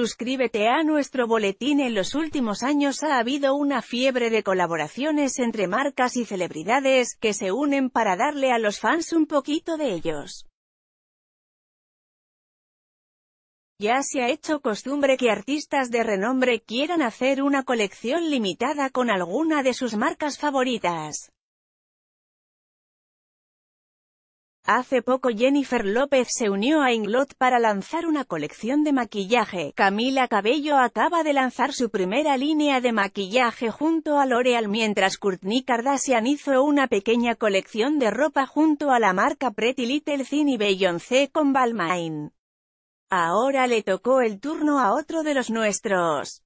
Suscríbete a nuestro boletín. En los últimos años ha habido una fiebre de colaboraciones entre marcas y celebridades, que se unen para darle a los fans un poquito de ellos. Ya se ha hecho costumbre que artistas de renombre quieran hacer una colección limitada con alguna de sus marcas favoritas. Hace poco Jennifer López se unió a Inglot para lanzar una colección de maquillaje. Camila Cabello acaba de lanzar su primera línea de maquillaje junto a L'Oreal mientras Kourtney Kardashian hizo una pequeña colección de ropa junto a la marca Pretty Little Thing y Beyoncé con Balmain. Ahora le tocó el turno a otro de los nuestros.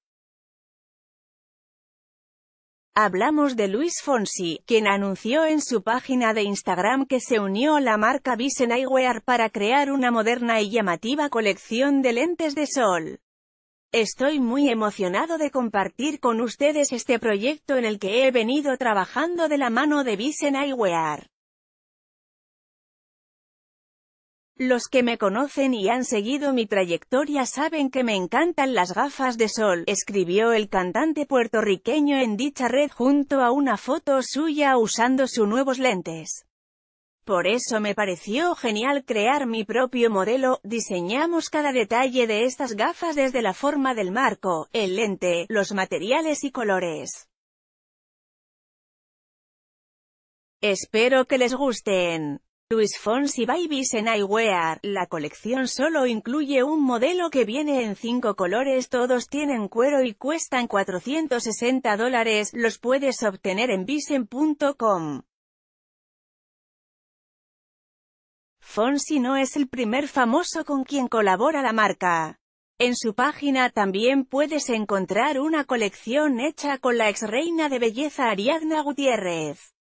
Hablamos de Luis Fonsi, quien anunció en su página de Instagram que se unió a la marca Vision Eyewear para crear una moderna y llamativa colección de lentes de sol. Estoy muy emocionado de compartir con ustedes este proyecto en el que he venido trabajando de la mano de Visen Eyewear. Los que me conocen y han seguido mi trayectoria saben que me encantan las gafas de sol, escribió el cantante puertorriqueño en dicha red junto a una foto suya usando sus nuevos lentes. Por eso me pareció genial crear mi propio modelo, diseñamos cada detalle de estas gafas desde la forma del marco, el lente, los materiales y colores. Espero que les gusten. Luis Fonsi Babies en Eyewear, la colección solo incluye un modelo que viene en cinco colores todos tienen cuero y cuestan 460 dólares, los puedes obtener en bisen.com. Fonsi no es el primer famoso con quien colabora la marca. En su página también puedes encontrar una colección hecha con la ex reina de belleza Ariadna Gutiérrez.